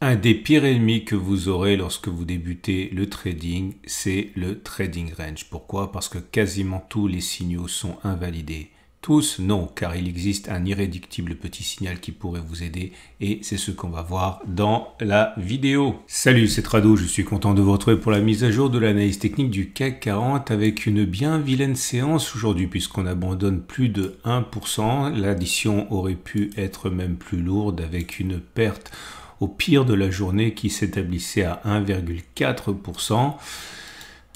Un des pires ennemis que vous aurez lorsque vous débutez le trading, c'est le trading range. Pourquoi Parce que quasiment tous les signaux sont invalidés. Tous non, car il existe un irréductible petit signal qui pourrait vous aider et c'est ce qu'on va voir dans la vidéo. Salut, c'est Trado, je suis content de vous retrouver pour la mise à jour de l'analyse technique du CAC 40 avec une bien vilaine séance aujourd'hui puisqu'on abandonne plus de 1%. L'addition aurait pu être même plus lourde avec une perte au pire de la journée qui s'établissait à 1,4%.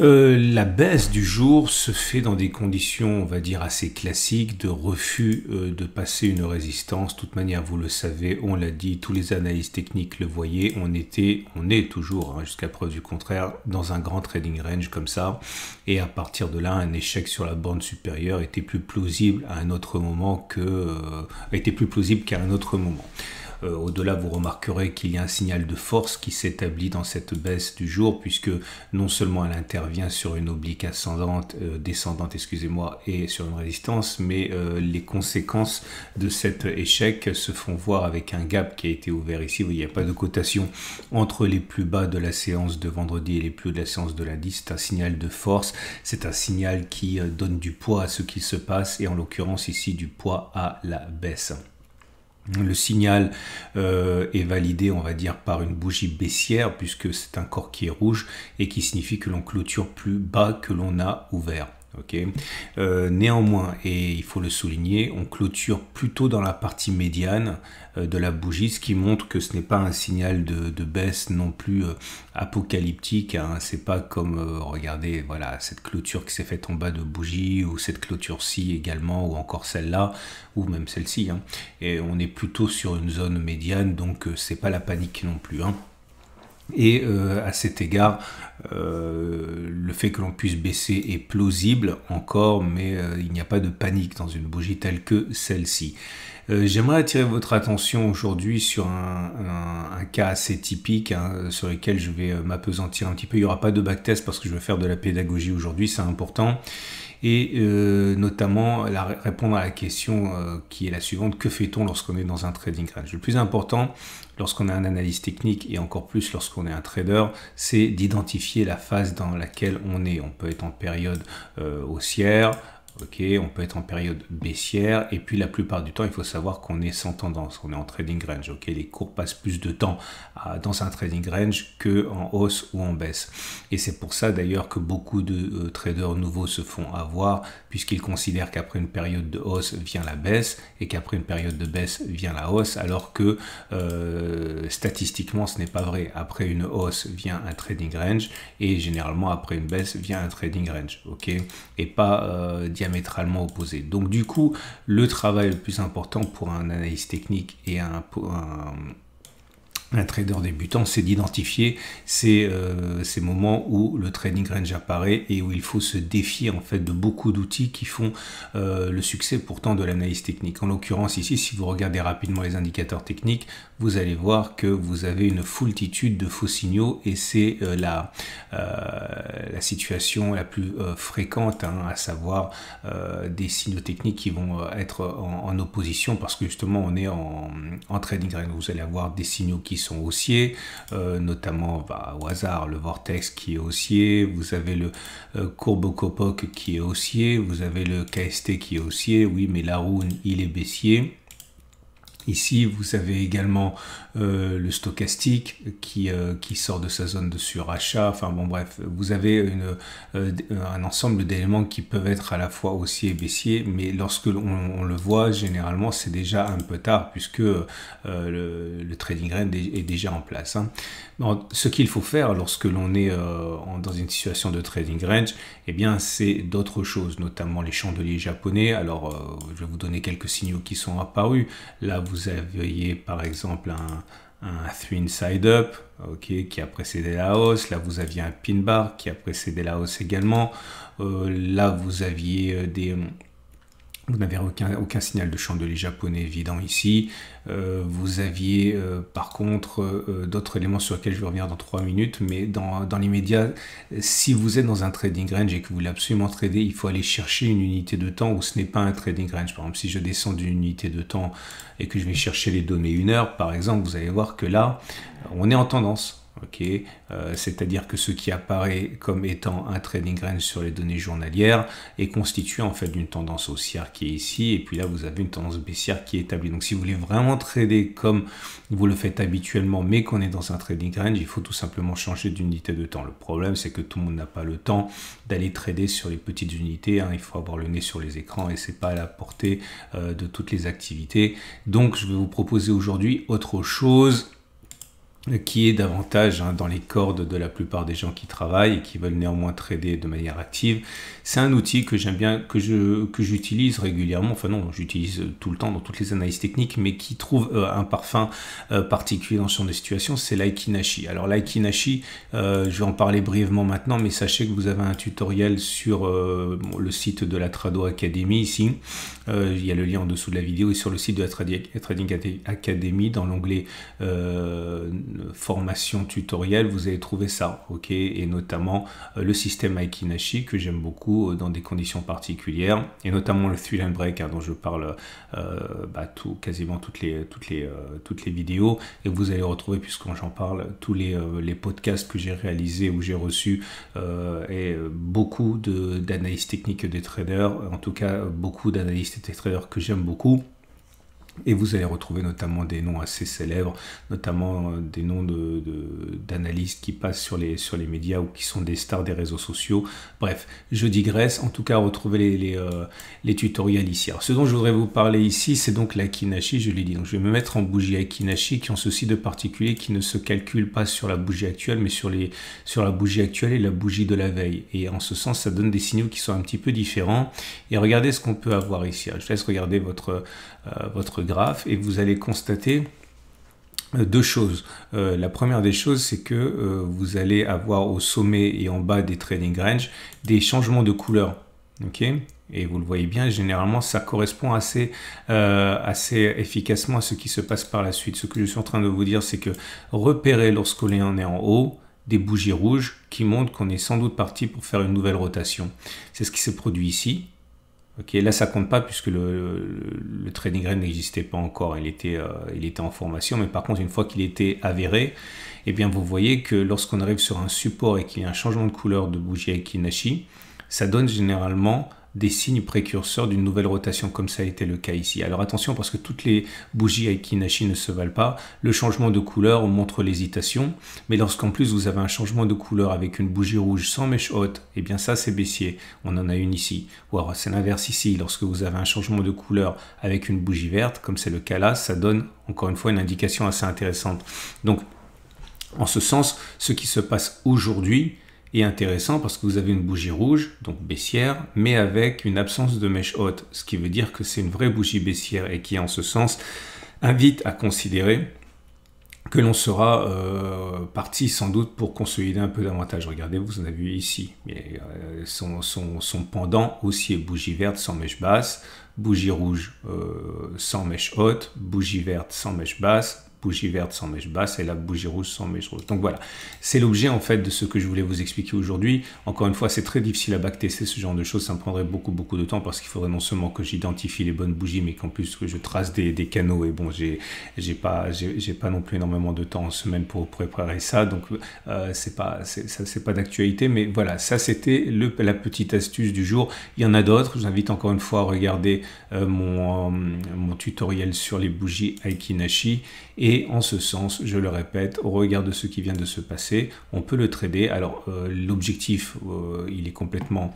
Euh, la baisse du jour se fait dans des conditions, on va dire, assez classiques de refus euh, de passer une résistance. De toute manière, vous le savez, on l'a dit, tous les analyses techniques le voyaient, on était, on est toujours, hein, jusqu'à preuve du contraire, dans un grand trading range comme ça. Et à partir de là, un échec sur la bande supérieure était plus plausible à un autre moment que... Euh, était plus plausible qu'à un autre moment. Euh, au-delà, vous remarquerez qu'il y a un signal de force qui s'établit dans cette baisse du jour, puisque non seulement elle intervient sur une oblique ascendante, euh, descendante, excusez-moi, et sur une résistance, mais euh, les conséquences de cet échec se font voir avec un gap qui a été ouvert ici. il n'y a pas de cotation entre les plus bas de la séance de vendredi et les plus hauts de la séance de lundi. C'est un signal de force, c'est un signal qui donne du poids à ce qui se passe, et en l'occurrence ici du poids à la baisse. Le signal euh, est validé, on va dire, par une bougie baissière, puisque c'est un corps qui est rouge et qui signifie que l'on clôture plus bas que l'on a ouvert. Euh, néanmoins, et il faut le souligner, on clôture plutôt dans la partie médiane euh, de la bougie, ce qui montre que ce n'est pas un signal de, baisse non plus euh, apocalyptique. Ce hein. C'est pas comme, regardez, voilà, cette clôture qui s'est faite en bas de bougie, ou cette clôture-ci également, ou encore celle-là, ou même celle-ci. Hein. Et on est plutôt sur une zone médiane, donc c'est pas la panique non plus. Hein. Et euh, à cet égard, euh, le fait que l'on puisse baisser est plausible encore, mais euh, il n'y a pas de panique dans une bougie telle que celle-ci. J'aimerais attirer votre attention aujourd'hui sur un, cas assez typique hein, sur lequel je vais m'apesantir un petit peu. Il n'y aura pas de backtest parce que je vais faire de la pédagogie aujourd'hui, c'est important et euh, notamment la, répondre à la question euh, qui est la suivante, que fait-on lorsqu'on est dans un trading range Le plus important lorsqu'on a un analyse technique et encore plus lorsqu'on est un trader, c'est d'identifier la phase dans laquelle on est. On peut être en période euh, haussière, Ok, on peut être en période baissière et puis la plupart du temps, il faut savoir qu'on est sans tendance, on est en trading range. Ok, les cours passent plus de temps euh, dans un trading range que en hausse ou en baisse. Et c'est pour ça d'ailleurs que beaucoup de euh, traders nouveaux se font avoir, puisqu'il considère qu'après une période de hausse vient la baisse et qu'après une période de baisse vient la hausse, alors que euh, statistiquement ce n'est pas vrai. Après une hausse vient un trading range et généralement après une baisse vient un trading range, ok Et pas euh, diamétralement opposé. Donc du coup, le travail le plus important pour un analyse technique et un, un un trader débutant, c'est d'identifier euh, ces, moments où le trading range apparaît et où il faut se défier en fait de beaucoup d'outils qui font euh, le succès pourtant de l'analyse technique. En l'occurrence ici, si vous regardez rapidement les indicateurs techniques, vous allez voir que vous avez une foultitude de faux signaux et c'est là euh, la, euh, la situation la plus euh, fréquente, hein, à savoir euh, des signaux techniques qui vont être en, opposition parce que justement on est en, en trading Vous allez avoir des signaux qui sont haussiers, notamment bah, au hasard le vortex qui est haussier, vous avez le courbe Copoc qui est haussier, vous avez le KST qui est haussier, oui mais la rune il est baissier. Ici, vous avez également euh, le stochastique qui, euh, qui, sort de sa zone de surachat. Enfin bon, bref, vous avez une, euh, un ensemble d'éléments qui peuvent être à la fois haussiers et baissiers, mais lorsque l'on le voit, généralement, c'est déjà un peu tard puisque le, trading range est déjà en place. Hein. ce qu'il faut faire lorsque l'on est dans une situation de trading range, et eh bien, c'est d'autres choses, notamment les chandeliers japonais. Alors, je vais vous donner quelques signaux qui sont apparus. Là, vous vous aviez par exemple un, un three inside up ok qui a précédé la hausse là vous aviez un pin bar qui a précédé la hausse également euh, là vous aviez euh, des vous n'avez aucun, signal de chandelier japonais évident ici. Euh, vous aviez euh, par contre euh, d'autres éléments sur lesquels je vais revenir dans 3 minutes, mais dans, dans l'immédiat, si vous êtes dans un trading range et que vous voulez absolument trader, il faut aller chercher une unité de temps où ce n'est pas un trading range. Par exemple, si je descends d'une unité de temps et que je vais chercher les données une heure, par exemple, vous allez voir que là, on est en tendance Okay euh, C'est-à-dire que ce qui apparaît comme étant un trading range sur les données journalières est constitué en fait d'une tendance haussière qui est ici, et puis là vous avez une tendance baissière qui est établie. Donc si vous voulez vraiment trader comme vous le faites habituellement, mais qu'on est dans un trading range, il faut tout simplement changer d'unité de temps. Le problème c'est que tout le monde n'a pas le temps d'aller trader sur les petites unités, hein. il faut avoir le nez sur les écrans et c'est pas à la portée euh, de toutes les activités. Donc je vais vous proposer aujourd'hui autre chose qui est davantage hein, dans les cordes de la plupart des gens qui travaillent et qui veulent néanmoins trader de manière active. C'est un outil que j'aime bien, que je que j'utilise régulièrement, enfin non, j'utilise tout le temps dans toutes les analyses techniques, mais qui trouve euh, un parfum euh, particulier dans son situation, c'est l'Aikinashi. Alors l'Aikinashi, euh, je vais en parler brièvement maintenant, mais sachez que vous avez un tutoriel sur le site de la Trado Academy ici, il y a le lien en dessous de la vidéo, et sur le site de la Trading Academy, dans l'onglet formation tutorielle vous allez trouver ça, ok Et notamment euh, le système Aikinashi que j'aime beaucoup euh, dans des conditions particulières, et notamment le thrill and break hein, dont je parle euh, bah, tout, quasiment toutes les, toutes, les, toutes les vidéos, et vous allez retrouver, puisqu'on j'en parle, tous les, podcasts que j'ai réalisés ou j'ai reçus, et beaucoup d'analyses techniques des traders, en tout cas beaucoup d'analystes et des traders que j'aime beaucoup et vous allez retrouver notamment des noms assez célèbres, notamment euh, des noms d'analystes de, qui passent sur les, sur les médias ou qui sont des stars des réseaux sociaux. Bref, je digresse. En tout cas, retrouvez les, les, euh, tutoriels ici. Alors, ce dont je voudrais vous parler ici, c'est donc la kinashi, je l'ai dit. Donc, je vais me mettre en bougie Akinashi, qui ont ceci de particulier qui ne se calcule pas sur la bougie actuelle, mais sur, les, sur la bougie actuelle et la bougie de la veille. Et en ce sens, ça donne des signaux qui sont un petit peu différents. Et regardez ce qu'on peut avoir ici. je laisse regarder votre, euh, votre graphe et vous allez constater euh, deux choses. Euh, la première des choses, c'est que euh, vous allez avoir au sommet et en bas des trading range des changements de couleur. et vous le voyez bien, généralement, ça correspond assez, assez efficacement à ce qui se passe par la suite. Ce que je suis en train de vous dire, c'est que repérer lorsqu'on est en haut, des bougies rouges qui montrent qu'on est sans doute parti pour faire une nouvelle rotation. C'est ce qui s'est produit ici. Ok, là ça compte pas puisque le, le, trading n'existait pas encore, il était, euh, il était en formation, mais par contre une fois qu'il était avéré, eh bien vous voyez que lorsqu'on arrive sur un support et qu'il y a un changement de couleur de bougie Kinashi, ça donne généralement des signes précurseurs d'une nouvelle rotation comme ça a été le cas ici. Alors attention parce que toutes les bougies Aikinashi ne se valent pas. Le changement de couleur montre l'hésitation, mais lorsqu'en plus vous avez un changement de couleur avec une bougie rouge sans mèche haute, et eh bien ça c'est baissier. On en a une ici. Ou alors c'est l'inverse ici. Lorsque vous avez un changement de couleur avec une bougie verte, comme c'est le cas là, ça donne encore une fois une indication assez intéressante. Donc en ce sens, ce qui se passe aujourd'hui, et intéressant parce que vous avez une bougie rouge, donc baissière, mais avec une absence de mèche haute, ce qui veut dire que c'est une vraie bougie baissière et qui en ce sens invite à considérer que l'on sera euh, parti sans doute pour consolider un peu davantage. Regardez, vous en avez vu ici, mais, euh, son, son, pendant aussi bougie verte sans mèche basse, bougie rouge euh, sans mèche haute, bougie verte sans mèche basse, bougie verte sans mèche basse et la bougie rouge sans mèche rose. Donc voilà, c'est l'objet en fait de ce que je voulais vous expliquer aujourd'hui. Encore une fois, c'est très difficile à backtester ce genre de choses, ça me prendrait beaucoup beaucoup de temps parce qu'il faudrait non seulement que j'identifie les bonnes bougies, mais qu'en plus que je trace des, canaux. Et bon, j'ai j'ai pas j'ai pas non plus énormément de temps en semaine pour préparer ça, donc euh, c'est pas ça c'est pas d'actualité. Mais voilà, ça c'était le la petite astuce du jour. Il y en a d'autres. Je vous invite encore une fois à regarder euh, mon euh, mon tutoriel sur les bougies Aikinashi et et en ce sens, je le répète, au regard de ce qui vient de se passer, on peut le trader. Alors euh, l'objectif, euh, il est complètement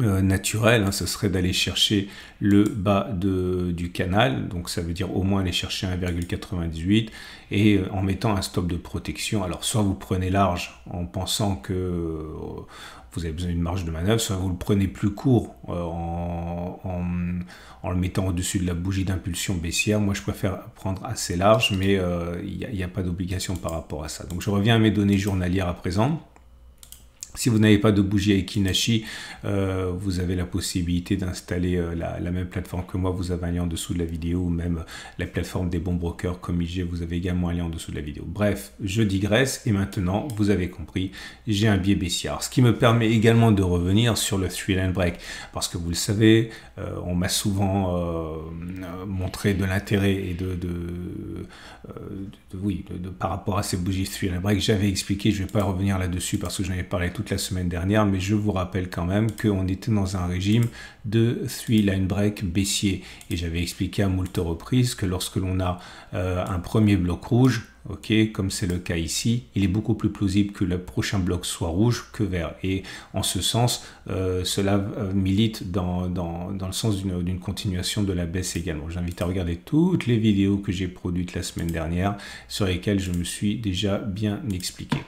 euh, naturel, hein, ce serait d'aller chercher le bas du canal, donc ça veut dire au moins aller chercher 1,98 et euh, en mettant un stop de protection. Alors soit vous prenez large en pensant que euh, vous avez besoin d'une marge de manœuvre, soit vous le prenez plus court en, le mettant au-dessus de la bougie d'impulsion baissière. Moi je préfère prendre assez large, mais il n'y a pas d'obligation par rapport à ça. Donc je reviens à mes données journalières à présent. Si vous n'avez pas de bougie Aikinashi, euh, vous avez la possibilité d'installer euh, la, même plateforme que moi. Vous avez un lien en dessous de la vidéo ou même euh, la plateforme des bons brokers comme IG. Vous avez également un lien en dessous de la vidéo. Bref, je digresse et maintenant, vous avez compris, j'ai un biais baissier. Ce qui me permet également de revenir sur le three line break parce que vous le savez, euh, on m'a souvent montré de l'intérêt et de, de, par rapport à ces bougies three line break. J'avais expliqué, je ne vais pas revenir là-dessus parce que j'en ai parlé tout la semaine dernière, mais je vous rappelle quand même qu'on était dans un régime de three line break baissier. Et j'avais expliqué à moult reprises que lorsque l'on a euh, un premier bloc rouge, ok, comme c'est le cas ici, il est beaucoup plus plausible que le prochain bloc soit rouge que vert. Et en ce sens, euh, cela euh, milite dans, dans, dans, le sens d'une continuation de la baisse également. J'invite à regarder toutes les vidéos que j'ai produites la semaine dernière, sur lesquelles je me suis déjà bien expliqué.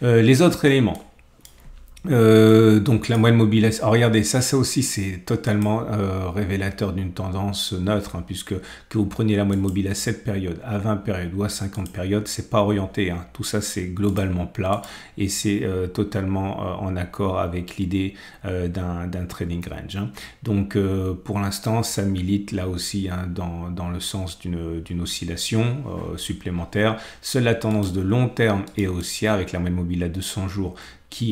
les autres éléments, euh, donc la moyenne mobile, oh, regardez, ça, ça aussi c'est totalement euh, révélateur d'une tendance neutre, hein, puisque que vous preniez la moyenne mobile à 7 périodes, à 20 périodes ou à 50 périodes, c'est pas orienté, hein. tout ça c'est globalement plat et c'est euh, totalement en accord avec l'idée d'un trading range. Hein. Donc pour l'instant ça milite là aussi dans, dans, le sens d'une oscillation supplémentaire. Seule la tendance de long terme est haussière avec la moyenne mobile à 200 jours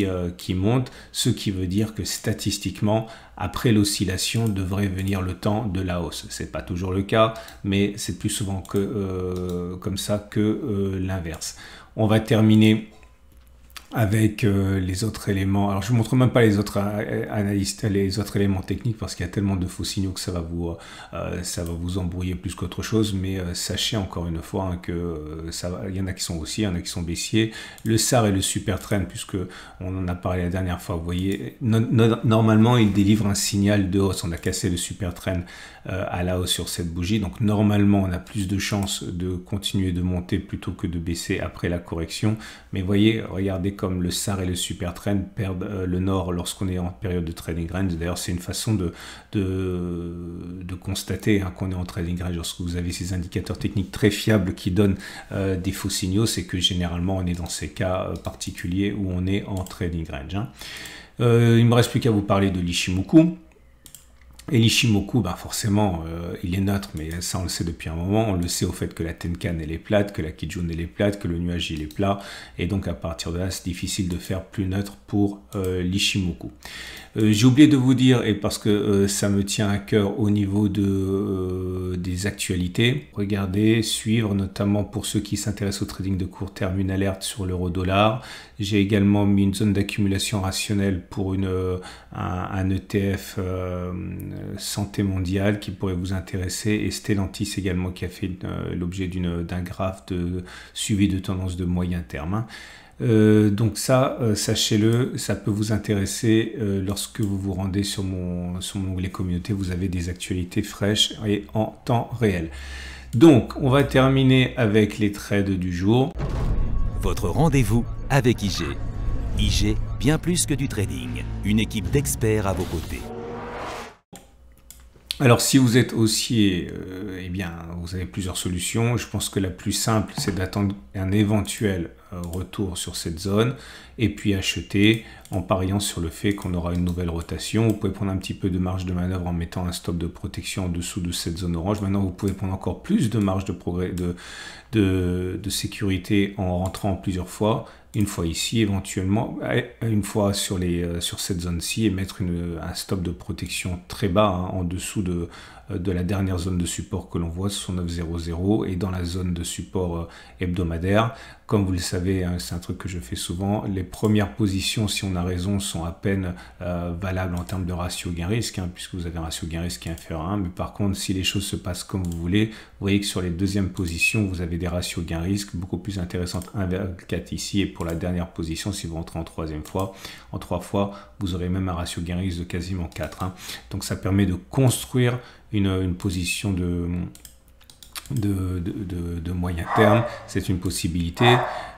euh, qui, monte, ce qui veut dire que statistiquement, après l'oscillation, devrait venir le temps de la hausse. C'est pas toujours le cas, mais c'est plus souvent que, euh, comme ça que euh, l'inverse. On va terminer avec euh, les autres éléments. Alors je montre même pas les autres euh, analystes, les autres éléments techniques parce qu'il y a tellement de faux signaux que ça va vous, euh, ça va vous embrouiller plus qu'autre chose. Mais sachez encore une fois hein, que ça, il y en a qui sont haussiers, il y en a qui sont baissiers. Le SAR et le super train puisque on en a parlé la dernière fois, vous voyez, normalement il délivre un signal de hausse. On a cassé le super train à la hausse sur cette bougie, donc normalement on a plus de chances de continuer de monter plutôt que de baisser après la correction. Mais voyez, regardez comme le SAR et le Super Trend perdent euh, le nord lorsqu'on est en période de trading range. D'ailleurs, c'est une façon de, de, constater hein, qu'on est en trading range lorsque vous avez ces indicateurs techniques très fiables qui donnent euh, des faux signaux. C'est que généralement, on est dans ces cas euh, particuliers où on est en trading range. Hein. il ne me reste plus qu'à vous parler de l'Ishimoku. Et l'Ishimoku, ben, forcément, euh, il est neutre, mais ça on le sait depuis un moment. On le sait au fait que la Tenkan elle est plate, que la Kijun elle est plate, que le nuage il est plat. Et donc à partir de là, c'est difficile de faire plus neutre pour euh, l'Ishimoku. Euh, j'ai oublié de vous dire, et parce que ça me tient à cœur au niveau de, des actualités, regardez, suivre, notamment pour ceux qui s'intéressent au trading de court terme, une alerte sur l'euro-dollar. J'ai également mis une zone d'accumulation rationnelle pour une, un, un ETF euh, santé mondiale qui pourrait vous intéresser et Stellantis également qui a fait euh, l'objet d'un graphe de suivi de tendance de moyen terme. Hein. Euh, donc ça, sachez-le, ça peut vous intéresser lorsque vous vous rendez sur mon, sur mon onglet communauté, vous avez des actualités fraîches et en temps réel. Donc, on va terminer avec les trades du jour. Votre rendez-vous avec IG. IG, bien plus que du trading, une équipe d'experts à vos côtés. Alors si vous êtes haussier, euh, eh bien, vous avez plusieurs solutions. Je pense que la plus simple, c'est d'attendre un éventuel euh, retour sur cette zone et puis acheter en pariant sur le fait qu'on aura une nouvelle rotation. Vous pouvez prendre un petit peu de marge de manœuvre en mettant un stop de protection en dessous de cette zone orange. Maintenant, vous pouvez prendre encore plus de marge de, progrès, de sécurité en rentrant plusieurs fois une fois ici éventuellement, euh, une fois sur, les, euh, sur cette zone-ci et mettre un stop de protection très bas hein, en dessous de euh, de la dernière zone de support que l'on voit, ce sont 9,00, et dans la zone de support euh, hebdomadaire. Comme vous le savez, hein, c'est un truc que je fais souvent, les premières positions, si on a raison, sont à peine euh, valables en termes de ratio gain-risque, hein, puisque vous avez un ratio gain-risque inférieur à 1, mais par contre, si les choses se passent comme vous voulez, vous voyez que sur les deuxièmes positions, vous avez des ratios gain-risque beaucoup plus intéressantes, 1,4 ici, et pour la dernière position, si vous entrez en troisième fois, en trois fois, vous aurez même un ratio gain-risque de quasiment 4. Hein. Donc ça permet de construire une, position de, de, moyen terme, c'est une possibilité.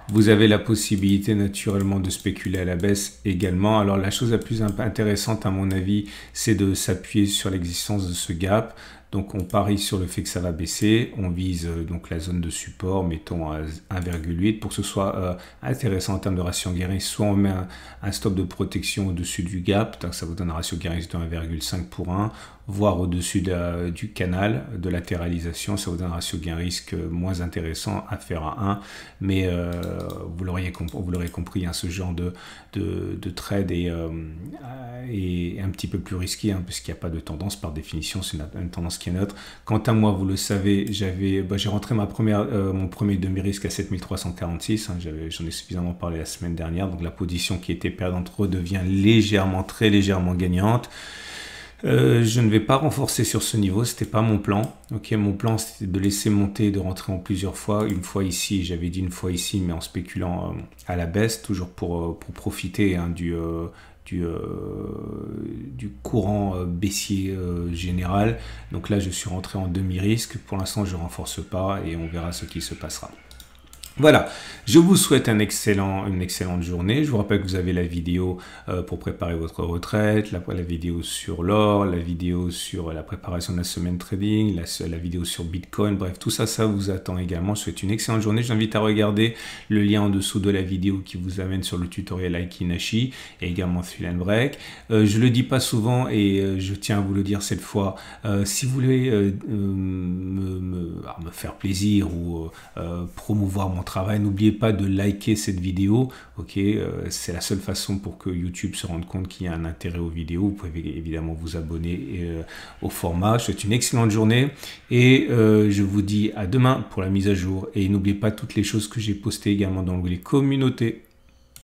Vous avez la possibilité naturellement de spéculer à la baisse également. Alors la chose la plus intéressante à mon avis, c'est de s'appuyer sur l'existence de ce gap. Donc on parie sur le fait que ça va baisser, on vise euh, donc la zone de support, mettons à 1,8 pour que ce soit euh, intéressant en termes de ration guérin, soit on met un, stop de protection au-dessus du gap, donc ça vous donne un ratio guérisse de 1,5 pour 1, voire au-dessus euh, du canal de latéralisation. Ça vous donne un ratio gain-risque euh, moins intéressant à faire à 1, mais euh, vous l'aurez compris, hein, ce genre de, trade est, un petit peu plus risqué, hein, puisqu'il n'y a pas de tendance, par définition, c'est une, tendance qui est neutre. Quant à moi, vous le savez, bah, j'ai rentré ma première, mon premier demi-risque à 7346, hein, j'en ai suffisamment parlé la semaine dernière, donc la position qui était perdante redevient légèrement, très légèrement gagnante. Euh, je ne vais pas renforcer sur ce niveau, n'était pas mon plan. mon plan c'était de laisser monter, de rentrer en plusieurs fois, une fois ici, j'avais dit une fois ici, mais en spéculant euh, à la baisse, toujours pour, euh, profiter hein, du, du, courant baissier général. Donc là, je suis rentré en demi-risque. Pour l'instant, je ne renforce pas et on verra ce qui se passera. Voilà, je vous souhaite une excellente journée. Je vous rappelle que vous avez la vidéo euh, pour préparer votre retraite, la, vidéo sur l'or, la vidéo sur la préparation de la semaine trading, la, vidéo sur Bitcoin, bref, tout ça, ça vous attend également. Je souhaite une excellente journée. Je vous invite à regarder le lien en dessous de la vidéo qui vous amène sur le tutoriel Aikinashi et également Thrill and Break. Euh, je le dis pas souvent et euh, je tiens à vous le dire cette fois. si vous voulez me, ah, me, faire plaisir ou promouvoir mon travail. N'oubliez pas de liker cette vidéo, ok euh, C'est la seule façon pour que YouTube se rende compte qu'il y a un intérêt aux vidéos. Vous pouvez évidemment vous abonner euh, au format. Je souhaite une excellente journée et euh, je vous dis à demain pour la mise à jour. Et n'oubliez pas toutes les choses que j'ai postées également dans les communautés.